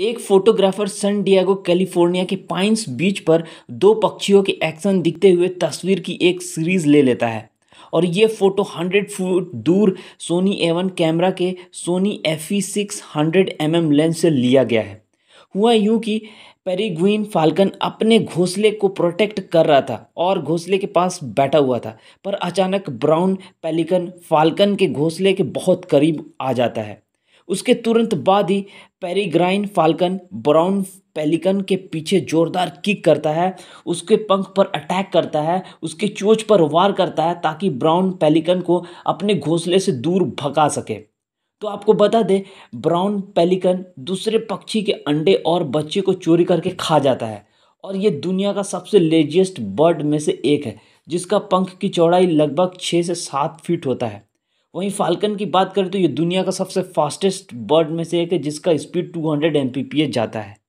एक photographer San Diego California के Pines beach पर दो पक्षियों के एक्शन दिखते हुए तस्वीर की एक सीरीज ले लेता है और ये फ़ोटो 100 फुट दूर सोनी एवन कैमरा के Sony F E six hundred M M lens से लिया गया है हुआ यूँ कि पेरीगुइन फाल्कन अपने घोंसले को प्रोटेक्ट कर रहा था और घोंसले के पास बैठा हुआ था पर अचानक ब्राउन पेलिकन फाल्कन के घोंसले के बहुत करीब आ जाता है उसके तुरंत बाद ही पेरीग्राइन फाल्कन ब्राउन पेलिकन के पीछे जोरदार किक करता है उसके पंख पर अटैक करता है उसके चोच पर वार करता है ताकि ब्राउन पेलिकन को अपने घोंसले से दूर भगा सके तो आपको बता दें ब्राउन पेलिकन दूसरे पक्षी के अंडे और बच्चे को चोरी करके खा जाता है और ये दुनिया का सबसे लेजिएस्ट बर्ड में से एक है जिसका पंख की चौड़ाई लगभग छः से सात फीट होता है वहीं फाल्कन की बात करें तो ये दुनिया का सबसे फास्टेस्ट बर्ड में से एक है जिसका स्पीड 200 एच जाता है